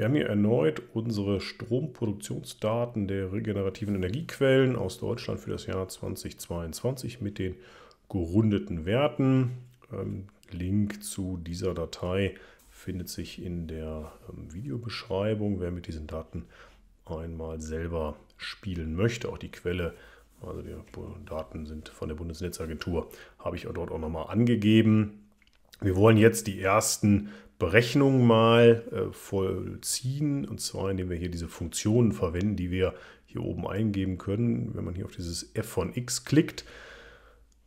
Wir haben hier erneut unsere Stromproduktionsdaten der regenerativen Energiequellen aus Deutschland für das Jahr 2022 mit den gerundeten Werten. Ähm, Link zu dieser Datei findet sich in der ähm, Videobeschreibung, wer mit diesen Daten einmal selber spielen möchte. Auch die Quelle, also die Daten sind von der Bundesnetzagentur, habe ich dort auch nochmal angegeben. Wir wollen jetzt die ersten Berechnungen mal äh, vollziehen, und zwar indem wir hier diese Funktionen verwenden, die wir hier oben eingeben können. Wenn man hier auf dieses f von x klickt,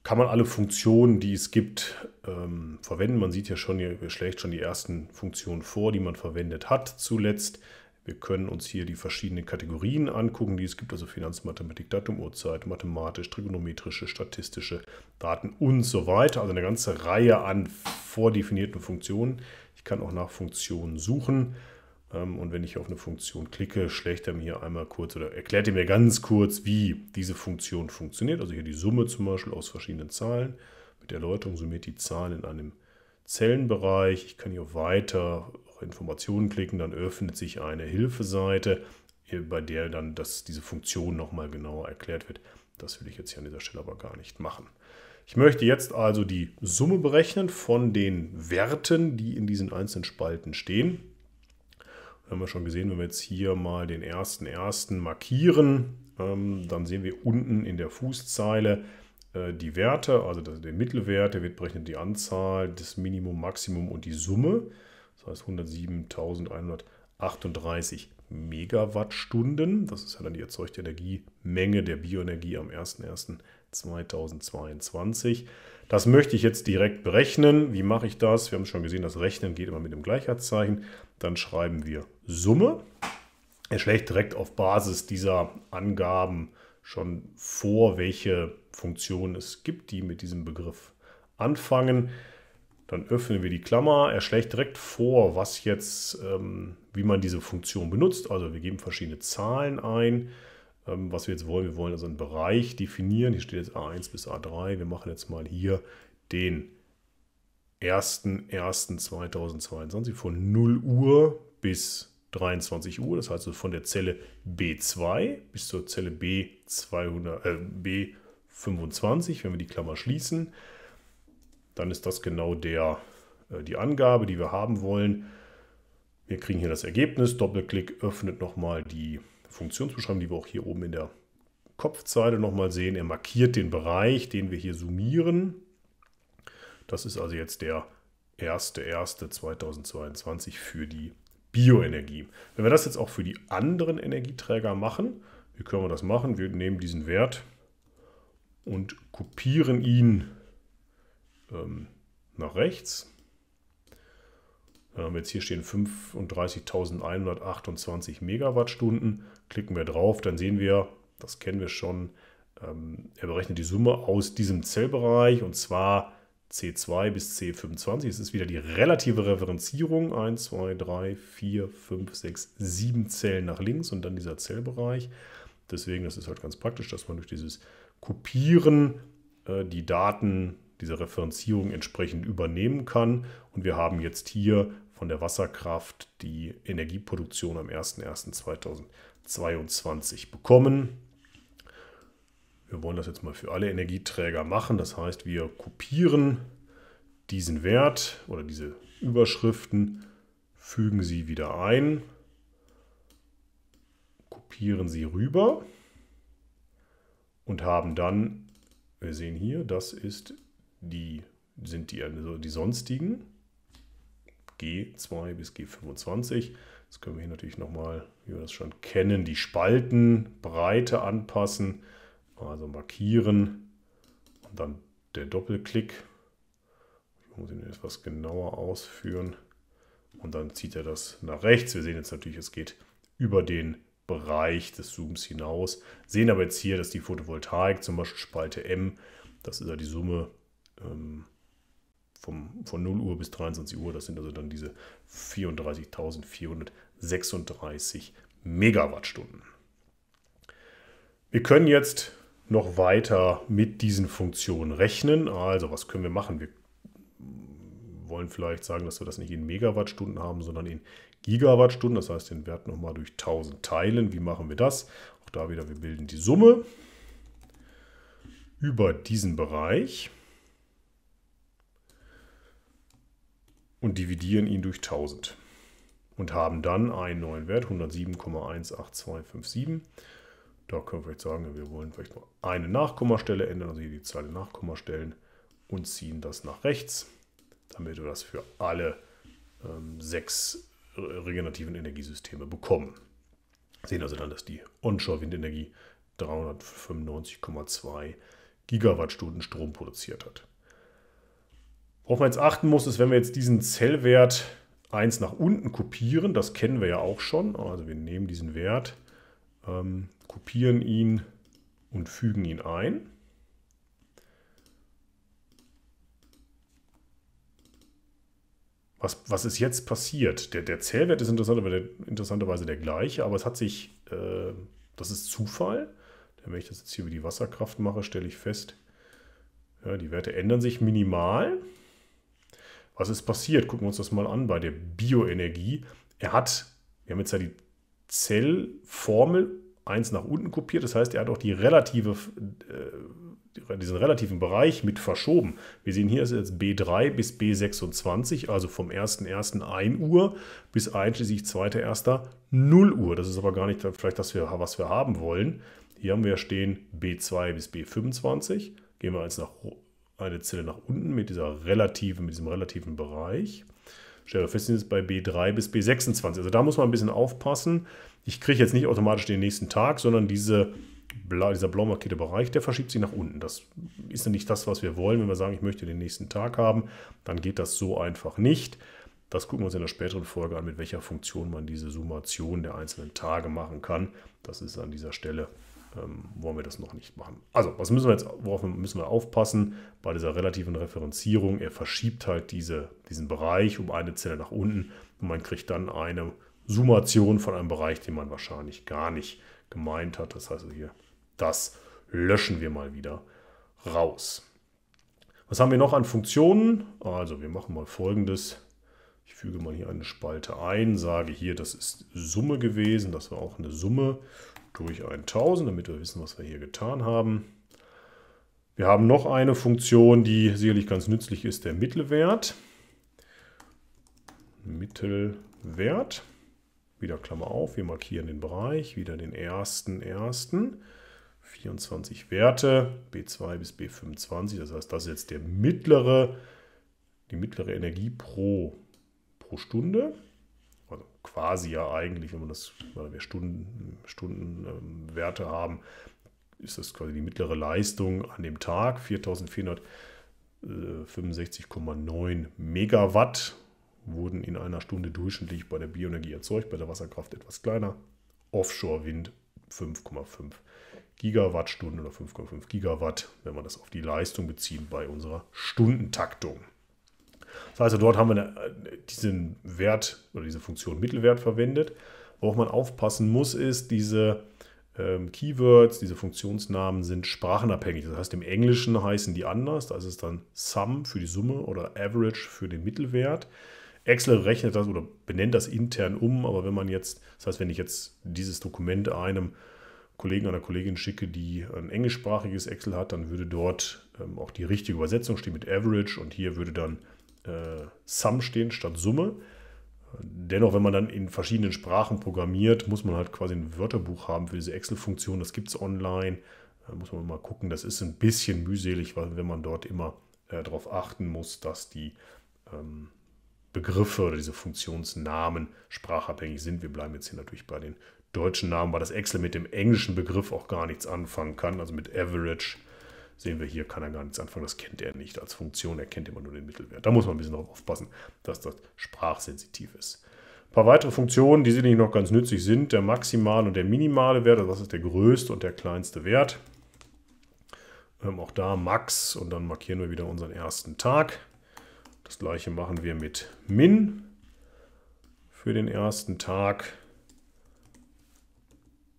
kann man alle Funktionen, die es gibt, ähm, verwenden. Man sieht ja schon, hier schlägt schon die ersten Funktionen vor, die man verwendet hat zuletzt. Wir können uns hier die verschiedenen Kategorien angucken, die es gibt, also Finanzmathematik, Datum, Uhrzeit, mathematisch, trigonometrische, statistische Daten und so weiter. Also eine ganze Reihe an vordefinierten Funktionen. Ich kann auch nach Funktionen suchen. Ähm, und wenn ich auf eine Funktion klicke, schlägt er mir einmal kurz oder erklärt er mir ganz kurz, wie diese Funktion funktioniert. Also hier die Summe zum Beispiel aus verschiedenen Zahlen. Mit Erläuterung summiert die Zahlen in einem Zellenbereich. Ich kann hier weiter Informationen klicken, dann öffnet sich eine Hilfeseite, äh, bei der dann das, diese Funktion nochmal genauer erklärt wird. Das will ich jetzt hier an dieser Stelle aber gar nicht machen. Ich möchte jetzt also die Summe berechnen von den Werten, die in diesen einzelnen Spalten stehen. Wir haben wir schon gesehen, wenn wir jetzt hier mal den ersten ersten markieren, ähm, dann sehen wir unten in der Fußzeile äh, die Werte, also den Mittelwert, der wird berechnet die Anzahl, das Minimum, Maximum und die Summe. Das heißt 107.138 Megawattstunden. Das ist ja dann die erzeugte Energiemenge der Bioenergie am 01.01.2022. Das möchte ich jetzt direkt berechnen. Wie mache ich das? Wir haben schon gesehen, das Rechnen geht immer mit dem Gleichheitszeichen. Dann schreiben wir Summe. Er schlägt direkt auf Basis dieser Angaben schon vor, welche Funktionen es gibt, die mit diesem Begriff anfangen. Dann öffnen wir die Klammer. Er schlägt direkt vor, was jetzt, ähm, wie man diese Funktion benutzt. Also wir geben verschiedene Zahlen ein. Ähm, was wir jetzt wollen, wir wollen also einen Bereich definieren. Hier steht jetzt A1 bis A3. Wir machen jetzt mal hier den 1.1.2022 von 0 Uhr bis 23 Uhr, das heißt also von der Zelle B2 bis zur Zelle B200, äh, B25, wenn wir die Klammer schließen dann ist das genau der, äh, die Angabe, die wir haben wollen. Wir kriegen hier das Ergebnis. Doppelklick öffnet nochmal die Funktionsbeschreibung, die wir auch hier oben in der Kopfzeile nochmal sehen. Er markiert den Bereich, den wir hier summieren. Das ist also jetzt der 1.1.2022 für die Bioenergie. Wenn wir das jetzt auch für die anderen Energieträger machen, wie können wir das machen? Wir nehmen diesen Wert und kopieren ihn ähm, nach rechts. Ähm, jetzt hier stehen 35.128 Megawattstunden. Klicken wir drauf, dann sehen wir, das kennen wir schon, ähm, er berechnet die Summe aus diesem Zellbereich und zwar C2 bis C25. Es ist wieder die relative Referenzierung. 1, 2, 3, 4, 5, 6, 7 Zellen nach links und dann dieser Zellbereich. Deswegen, das ist halt ganz praktisch, dass man durch dieses Kopieren äh, die Daten dieser Referenzierung entsprechend übernehmen kann. Und wir haben jetzt hier von der Wasserkraft die Energieproduktion am 01.01.2022 bekommen. Wir wollen das jetzt mal für alle Energieträger machen. Das heißt, wir kopieren diesen Wert oder diese Überschriften, fügen sie wieder ein, kopieren sie rüber und haben dann, wir sehen hier, das ist die sind die, also die sonstigen, G2 bis G25. Das können wir hier natürlich nochmal, wie wir das schon kennen, die Spaltenbreite anpassen, also markieren und dann der Doppelklick. Ich muss ihn etwas genauer ausführen und dann zieht er das nach rechts. Wir sehen jetzt natürlich, es geht über den Bereich des Zooms hinaus, sehen aber jetzt hier, dass die Photovoltaik, zum Beispiel Spalte M, das ist ja die Summe ähm, vom, von 0 Uhr bis 23 Uhr. Das sind also dann diese 34.436 Megawattstunden. Wir können jetzt noch weiter mit diesen Funktionen rechnen. Also was können wir machen? Wir wollen vielleicht sagen, dass wir das nicht in Megawattstunden haben, sondern in Gigawattstunden. Das heißt, den Wert nochmal durch 1000 teilen. Wie machen wir das? Auch da wieder, wir bilden die Summe über diesen Bereich. und dividieren ihn durch 1000 und haben dann einen neuen Wert, 107,18257. Da können wir vielleicht sagen, wir wollen vielleicht mal eine Nachkommastelle ändern, also hier die Zeile Nachkommastellen und ziehen das nach rechts, damit wir das für alle ähm, sechs äh, regenerativen Energiesysteme bekommen. Sehen also dann, dass die Onshore-Windenergie 395,2 Gigawattstunden Strom produziert hat. Worauf man jetzt achten muss, ist, wenn wir jetzt diesen Zellwert 1 nach unten kopieren, das kennen wir ja auch schon, also wir nehmen diesen Wert, ähm, kopieren ihn und fügen ihn ein. Was, was ist jetzt passiert? Der, der Zellwert ist interessanterweise, interessanterweise der gleiche, aber es hat sich, äh, das ist Zufall. Denn wenn ich das jetzt hier über die Wasserkraft mache, stelle ich fest, ja, die Werte ändern sich minimal. Was ist passiert? Gucken wir uns das mal an bei der Bioenergie. Er hat, wir haben jetzt ja die Zellformel 1 nach unten kopiert. Das heißt, er hat auch die relative, äh, diesen relativen Bereich mit verschoben. Wir sehen hier ist jetzt B3 bis B26, also vom 1.1. Uhr bis einschließlich 2.1. Uhr. Das ist aber gar nicht vielleicht das, was wir haben wollen. Hier haben wir stehen B2 bis B25. Gehen wir eins nach eine Zelle nach unten mit, dieser relativen, mit diesem relativen Bereich. Stellen wir fest, sind es bei B3 bis B26. Also da muss man ein bisschen aufpassen. Ich kriege jetzt nicht automatisch den nächsten Tag, sondern diese, dieser blau markierte Bereich, der verschiebt sich nach unten. Das ist nicht das, was wir wollen. Wenn wir sagen, ich möchte den nächsten Tag haben, dann geht das so einfach nicht. Das gucken wir uns in der späteren Folge an, mit welcher Funktion man diese Summation der einzelnen Tage machen kann. Das ist an dieser Stelle ähm, wollen wir das noch nicht machen. Also, was müssen wir jetzt, worauf müssen wir aufpassen? Bei dieser relativen Referenzierung, er verschiebt halt diese, diesen Bereich um eine Zelle nach unten und man kriegt dann eine Summation von einem Bereich, den man wahrscheinlich gar nicht gemeint hat. Das heißt also hier, das löschen wir mal wieder raus. Was haben wir noch an Funktionen? Also wir machen mal folgendes. Ich füge mal hier eine Spalte ein, sage hier, das ist Summe gewesen, das war auch eine Summe durch 1000, damit wir wissen, was wir hier getan haben. Wir haben noch eine Funktion, die sicherlich ganz nützlich ist, der Mittelwert. Mittelwert. Wieder Klammer auf, wir markieren den Bereich, wieder den ersten, ersten. 24 Werte, B2 bis B25, das heißt, das ist jetzt der mittlere, die mittlere Energie pro, pro Stunde quasi ja eigentlich, wenn man das, weil wir Stunden, Stundenwerte ähm, haben, ist das quasi die mittlere Leistung an dem Tag, 4465,9 Megawatt wurden in einer Stunde durchschnittlich bei der Bioenergie erzeugt, bei der Wasserkraft etwas kleiner. Offshore-Wind 5,5 Gigawattstunden oder 5,5 Gigawatt, wenn man das auf die Leistung bezieht bei unserer Stundentaktung. Das heißt, dort haben wir diesen Wert oder diese Funktion Mittelwert verwendet. Worauf man aufpassen muss, ist, diese ähm, Keywords, diese Funktionsnamen sind sprachenabhängig. Das heißt, im Englischen heißen die anders. Da ist es dann Sum für die Summe oder Average für den Mittelwert. Excel rechnet das oder benennt das intern um, aber wenn man jetzt, das heißt, wenn ich jetzt dieses Dokument einem Kollegen, einer Kollegin schicke, die ein englischsprachiges Excel hat, dann würde dort ähm, auch die richtige Übersetzung stehen mit Average und hier würde dann äh, Sum stehen statt Summe. Dennoch, wenn man dann in verschiedenen Sprachen programmiert, muss man halt quasi ein Wörterbuch haben für diese Excel-Funktion. Das gibt es online. Da muss man mal gucken. Das ist ein bisschen mühselig, weil wenn man dort immer äh, darauf achten muss, dass die ähm, Begriffe oder diese Funktionsnamen sprachabhängig sind. Wir bleiben jetzt hier natürlich bei den deutschen Namen, weil das Excel mit dem englischen Begriff auch gar nichts anfangen kann. Also mit Average, sehen wir hier, kann er gar nichts anfangen. Das kennt er nicht als Funktion, er kennt immer nur den Mittelwert. Da muss man ein bisschen darauf aufpassen, dass das sprachsensitiv ist. Ein paar weitere Funktionen, die sicherlich noch ganz nützlich sind, der maximale und der minimale Wert, also das ist der größte und der kleinste Wert. Ähm, auch da Max und dann markieren wir wieder unseren ersten Tag. Das gleiche machen wir mit Min für den ersten Tag.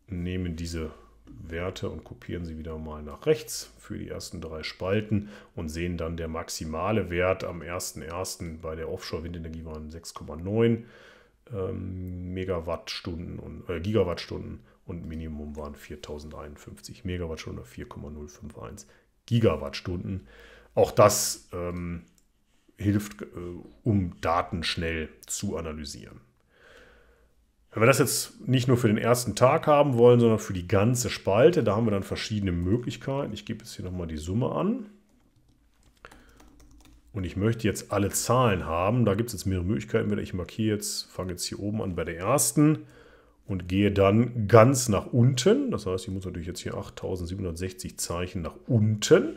Nehmen diese Werte und kopieren sie wieder mal nach rechts für die ersten drei Spalten und sehen dann der maximale Wert am 1.1. bei der Offshore-Windenergie waren 6,9 ähm, Megawattstunden und äh, Gigawattstunden und Minimum waren 4051 Megawattstunden oder 4,051 Gigawattstunden. Auch das ähm, hilft, äh, um Daten schnell zu analysieren. Wenn wir das jetzt nicht nur für den ersten Tag haben wollen, sondern für die ganze Spalte, da haben wir dann verschiedene Möglichkeiten. Ich gebe jetzt hier nochmal die Summe an. Und ich möchte jetzt alle Zahlen haben. Da gibt es jetzt mehrere Möglichkeiten. Ich markiere jetzt, fange jetzt hier oben an bei der ersten und gehe dann ganz nach unten. Das heißt, ich muss natürlich jetzt hier 8760 Zeichen nach unten.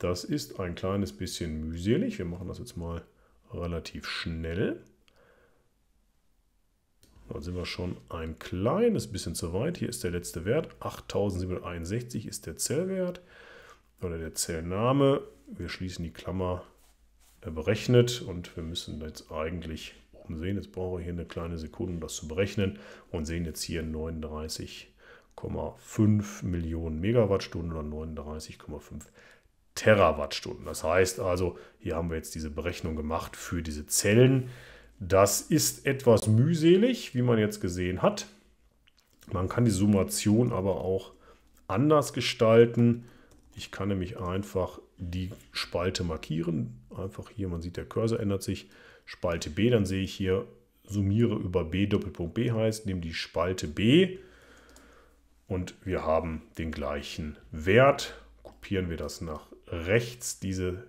Das ist ein kleines bisschen mühselig. Wir machen das jetzt mal relativ schnell. Dann sind wir schon ein kleines bisschen zu weit. Hier ist der letzte Wert. 8761 ist der Zellwert oder der Zellname. Wir schließen die Klammer berechnet und wir müssen jetzt eigentlich oben sehen. Jetzt brauche ich hier eine kleine Sekunde, um das zu berechnen und sehen jetzt hier 39,5 Millionen Megawattstunden oder 39,5 Terawattstunden. Das heißt also, hier haben wir jetzt diese Berechnung gemacht für diese Zellen. Das ist etwas mühselig, wie man jetzt gesehen hat. Man kann die Summation aber auch anders gestalten. Ich kann nämlich einfach die Spalte markieren. Einfach hier, man sieht, der Cursor ändert sich. Spalte B, dann sehe ich hier, summiere über B, Doppelpunkt B heißt, nehme die Spalte B und wir haben den gleichen Wert. Kopieren wir das nach rechts, diese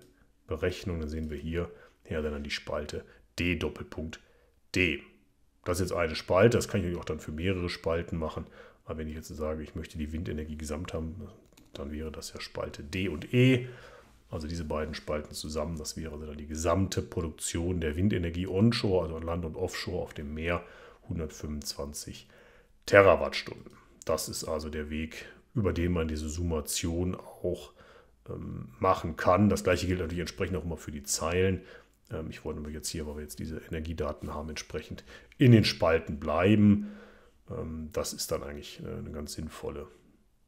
Berechnung, dann sehen wir hier, ja, dann die Spalte D Doppelpunkt D. Das ist jetzt eine Spalte, das kann ich auch dann für mehrere Spalten machen. Aber wenn ich jetzt sage, ich möchte die Windenergie gesamt haben, dann wäre das ja Spalte D und E. Also diese beiden Spalten zusammen, das wäre also dann die gesamte Produktion der Windenergie onshore, also an Land und offshore auf dem Meer, 125 Terawattstunden. Das ist also der Weg, über den man diese Summation auch ähm, machen kann. Das gleiche gilt natürlich entsprechend auch immer für die Zeilen. Ähm, ich wollte aber jetzt hier, weil wir jetzt diese Energiedaten haben, entsprechend in den Spalten bleiben. Ähm, das ist dann eigentlich äh, eine ganz sinnvolle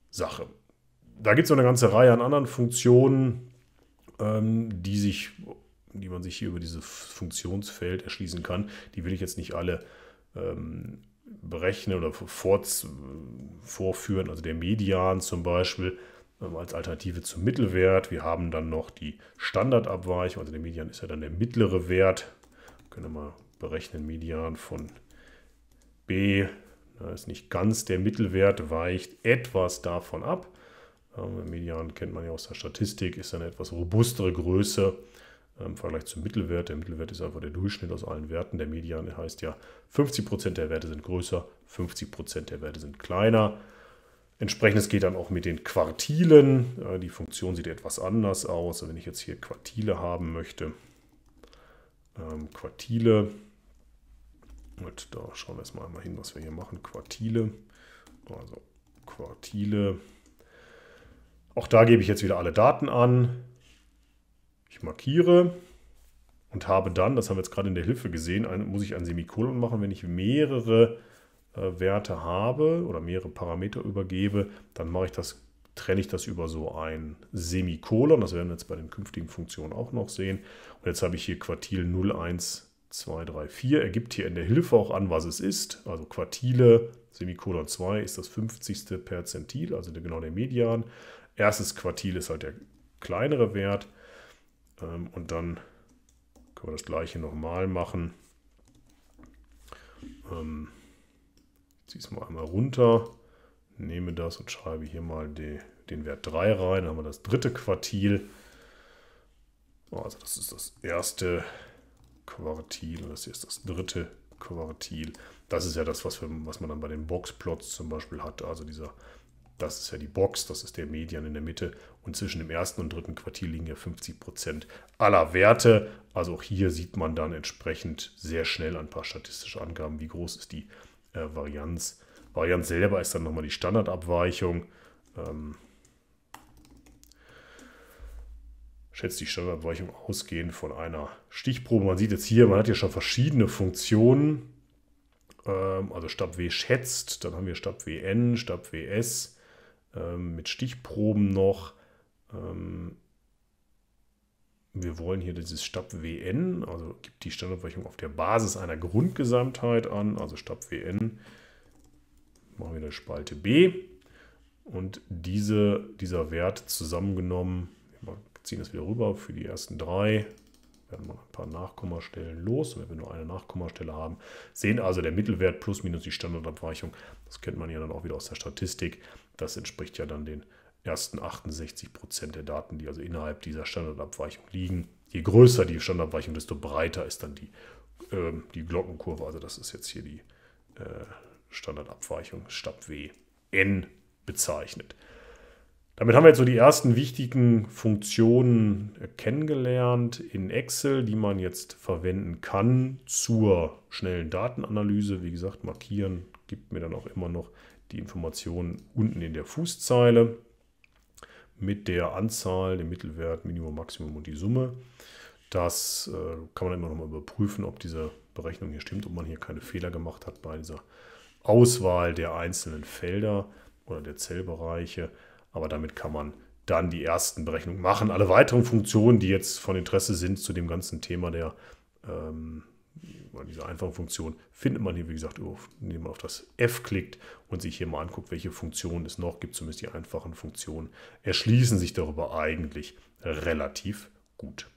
Sache. Da gibt es noch eine ganze Reihe an anderen Funktionen, ähm, die, sich, die man sich hier über dieses Funktionsfeld erschließen kann. Die will ich jetzt nicht alle berechnen oder vor, vorführen. Also der Median zum Beispiel ähm, als Alternative zum Mittelwert. Wir haben dann noch die Standardabweichung, also der Median ist ja dann der mittlere Wert. können wir mal berechnen, Median von B, da ist nicht ganz der Mittelwert, weicht etwas davon ab. Ähm, Median kennt man ja aus der Statistik, ist eine etwas robustere Größe ähm, im Vergleich zum Mittelwert. Der Mittelwert ist einfach der Durchschnitt aus allen Werten. Der Median heißt ja, 50% der Werte sind größer, 50% der Werte sind kleiner. Entsprechend geht dann auch mit den Quartilen. Äh, die Funktion sieht etwas anders aus. Also wenn ich jetzt hier Quartile haben möchte, ähm, Quartile, und da schauen wir erstmal einmal hin, was wir hier machen, Quartile, also Quartile. Auch da gebe ich jetzt wieder alle Daten an. Ich markiere und habe dann, das haben wir jetzt gerade in der Hilfe gesehen, muss ich ein Semikolon machen, wenn ich mehrere äh, Werte habe oder mehrere Parameter übergebe, dann mache ich das, trenne ich das über so ein Semikolon. Das werden wir jetzt bei den künftigen Funktionen auch noch sehen. Und jetzt habe ich hier Quartil 0, 1, 2, 3, 4. Er gibt hier in der Hilfe auch an, was es ist. Also Quartile, Semikolon 2 ist das 50. Perzentil, also genau der Median. Erstes Quartil ist halt der kleinere Wert. Ähm, und dann können wir das gleiche nochmal machen. Ähm, ziehe es mal einmal runter, nehme das und schreibe hier mal die, den Wert 3 rein. Dann haben wir das dritte Quartil. Also das ist das erste Quartil und das hier ist das dritte Quartil. Das ist ja das, was, wir, was man dann bei den Boxplots zum Beispiel hat. Also dieser, das ist ja die Box, das ist der Median in der Mitte. Und zwischen dem ersten und dritten Quartil liegen ja 50% aller Werte. Also auch hier sieht man dann entsprechend sehr schnell ein paar statistische Angaben, wie groß ist die äh, Varianz. Varianz selber ist dann nochmal die Standardabweichung. Ähm, schätzt die Standardabweichung ausgehend von einer Stichprobe. Man sieht jetzt hier, man hat ja schon verschiedene Funktionen. Ähm, also W schätzt, dann haben wir StabWN, StabWS ähm, mit Stichproben noch. Ähm, wir wollen hier dieses STAB-WN, also gibt die Standardabweichung auf der Basis einer Grundgesamtheit an, also STAB-WN, machen wir eine Spalte B und diese, dieser Wert zusammengenommen, wir ziehen das wieder rüber für die ersten drei, werden wir ein paar Nachkommastellen los, wenn wir nur eine Nachkommastelle haben, sehen also der Mittelwert plus minus die Standardabweichung, das kennt man ja dann auch wieder aus der Statistik, das entspricht ja dann den ersten 68 Prozent der Daten, die also innerhalb dieser Standardabweichung liegen. Je größer die Standardabweichung, desto breiter ist dann die, äh, die Glockenkurve. Also das ist jetzt hier die äh, Standardabweichung statt W N bezeichnet. Damit haben wir jetzt so die ersten wichtigen Funktionen äh, kennengelernt in Excel, die man jetzt verwenden kann zur schnellen Datenanalyse. Wie gesagt, markieren gibt mir dann auch immer noch die Informationen unten in der Fußzeile mit der Anzahl, dem Mittelwert, Minimum, Maximum und die Summe. Das äh, kann man immer nochmal überprüfen, ob diese Berechnung hier stimmt, ob man hier keine Fehler gemacht hat bei dieser Auswahl der einzelnen Felder oder der Zellbereiche. Aber damit kann man dann die ersten Berechnungen machen. Alle weiteren Funktionen, die jetzt von Interesse sind zu dem ganzen Thema der ähm, diese einfachen Funktion findet man hier, wie gesagt, indem man auf das F klickt und sich hier mal anguckt, welche Funktionen es noch gibt. Zumindest die einfachen Funktionen erschließen sich darüber eigentlich relativ gut.